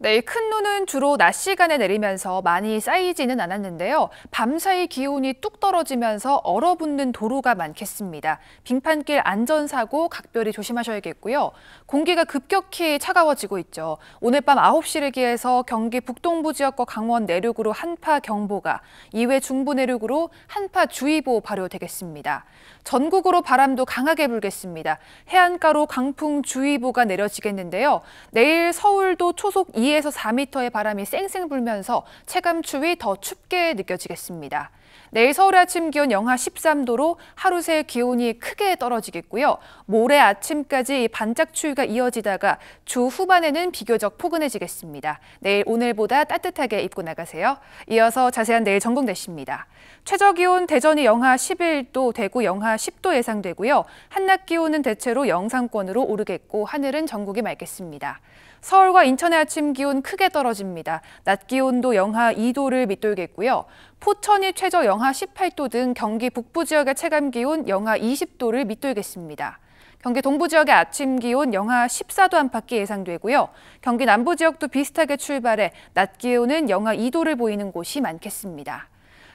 내일 네, 큰 눈은 주로 낮 시간에 내리면서 많이 쌓이지는 않았는데요. 밤사이 기온이 뚝 떨어지면서 얼어붙는 도로가 많겠습니다. 빙판길 안전사고 각별히 조심하셔야겠고요. 공기가 급격히 차가워지고 있죠. 오늘 밤 9시를 기해서 경기 북동부 지역과 강원 내륙으로 한파 경보가, 이외 중부 내륙으로 한파 주의보 발효되겠습니다. 전국으로 바람도 강하게 불겠습니다. 해안가로 강풍 주의보가 내려지겠는데요. 내일 서울도 초속 2 2에서 4미터의 바람이 쌩쌩 불면서 체감 추위 더 춥게 느껴지겠습니다. 내일 서울 아침 기온 영하 13도로 하루 새 기온이 크게 떨어지겠고요. 모레 아침까지 반짝 추위가 이어지다가 주 후반에는 비교적 포근해지겠습니다. 내일 오늘보다 따뜻하게 입고 나가세요. 이어서 자세한 내일 전국 날씨니다 최저 기온 대전이 영하 11도, 대구 영하 10도 예상되고요. 한낮 기온은 대체로 영상권으로 오르겠고 하늘은 전국이 맑겠습니다. 서울과 인천의 아침 기온 기온 크게 떨어집니다. 낮 기온도 영하 2도를 밑돌겠고요. 포천이 최저 영하 18도 등 경기 북부 지역의 체감 기온 영하 20도를 밑돌겠습니다. 경기 동부 지역의 아침 기온 영하 14도 안팎이 예상되고요. 경기 남부 지역도 비슷하게 출발해 낮 기온은 영하 2도를 보이는 곳이 많겠습니다.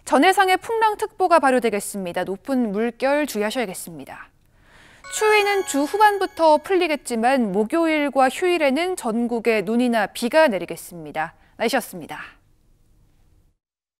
전해상의 풍랑특보가 발효되겠습니다. 높은 물결 주의하셔야겠습니다. 추위는 주 후반부터 풀리겠지만 목요일과 휴일에는 전국에 눈이나 비가 내리겠습니다. 날씨였습니다.